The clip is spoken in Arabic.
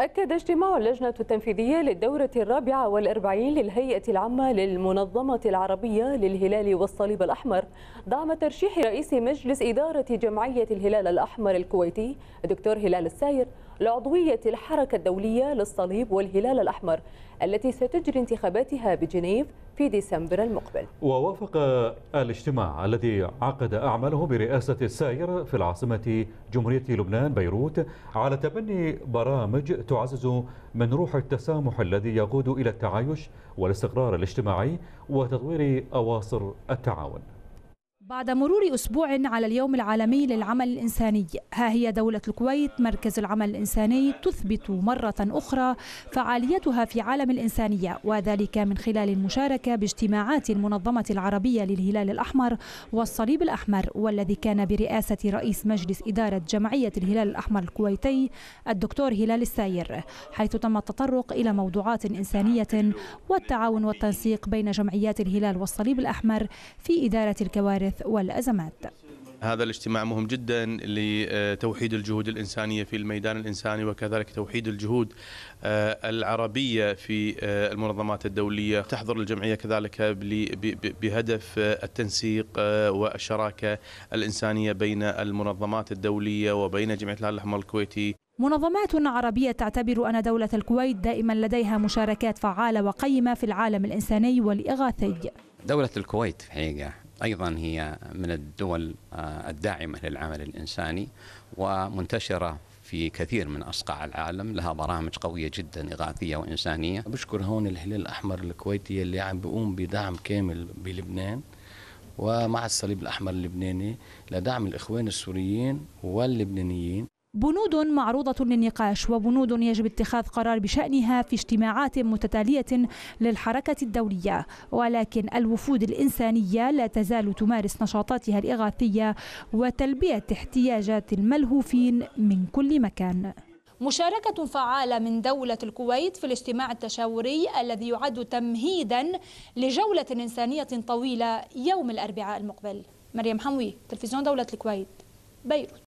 أكد اجتماع اللجنة التنفيذية للدورة الرابعة والأربعين للهيئة العامة للمنظمة العربية للهلال والصليب الأحمر دعم ترشيح رئيس مجلس إدارة جمعية الهلال الأحمر الكويتي الدكتور هلال الساير لعضوية الحركة الدولية للصليب والهلال الأحمر التي ستجري انتخاباتها بجنيف في ديسمبر المقبل ووافق الاجتماع الذي عقد أعماله برئاسة السائر في العاصمة جمهورية لبنان بيروت على تبني برامج تعزز من روح التسامح الذي يقود إلى التعايش والاستقرار الاجتماعي وتطوير أواصر التعاون بعد مرور أسبوع على اليوم العالمي للعمل الإنساني ها هي دولة الكويت مركز العمل الإنساني تثبت مرة أخرى فعاليتها في عالم الإنسانية وذلك من خلال المشاركة باجتماعات المنظمة العربية للهلال الأحمر والصليب الأحمر والذي كان برئاسة رئيس مجلس إدارة جمعية الهلال الأحمر الكويتي الدكتور هلال الساير حيث تم التطرق إلى موضوعات إنسانية والتعاون والتنسيق بين جمعيات الهلال والصليب الأحمر في إدارة الكوارث والأزمات هذا الاجتماع مهم جدا لتوحيد الجهود الإنسانية في الميدان الإنساني وكذلك توحيد الجهود آه، العربية في آه، المنظمات الدولية تحضر الجمعية كذلك بهدف آه، التنسيق والشراكة الإنسانية بين المنظمات الدولية وبين جمعية الهلال الأحمر الكويتي منظمات عربية تعتبر أن دولة الكويت دائما لديها مشاركات فعالة وقيمة في العالم الإنساني والإغاثي دولة الكويت في حقيقة أيضا هي من الدول آه، الداعمة للعمل الإنساني ومنتشرة في كثير من أصقاع العالم لها برامج قوية جدا إغاثية وإنسانية بشكر هون الهلال الأحمر الكويتي اللي عم بيقوم بدعم كامل بلبنان ومع الصليب الأحمر اللبناني لدعم الإخوان السوريين واللبنانيين بنود معروضة للنقاش وبنود يجب اتخاذ قرار بشأنها في اجتماعات متتالية للحركة الدولية ولكن الوفود الإنسانية لا تزال تمارس نشاطاتها الإغاثية وتلبية احتياجات الملهوفين من كل مكان مشاركة فعالة من دولة الكويت في الاجتماع التشاوري الذي يعد تمهيدا لجولة إنسانية طويلة يوم الأربعاء المقبل مريم حموي تلفزيون دولة الكويت بيروت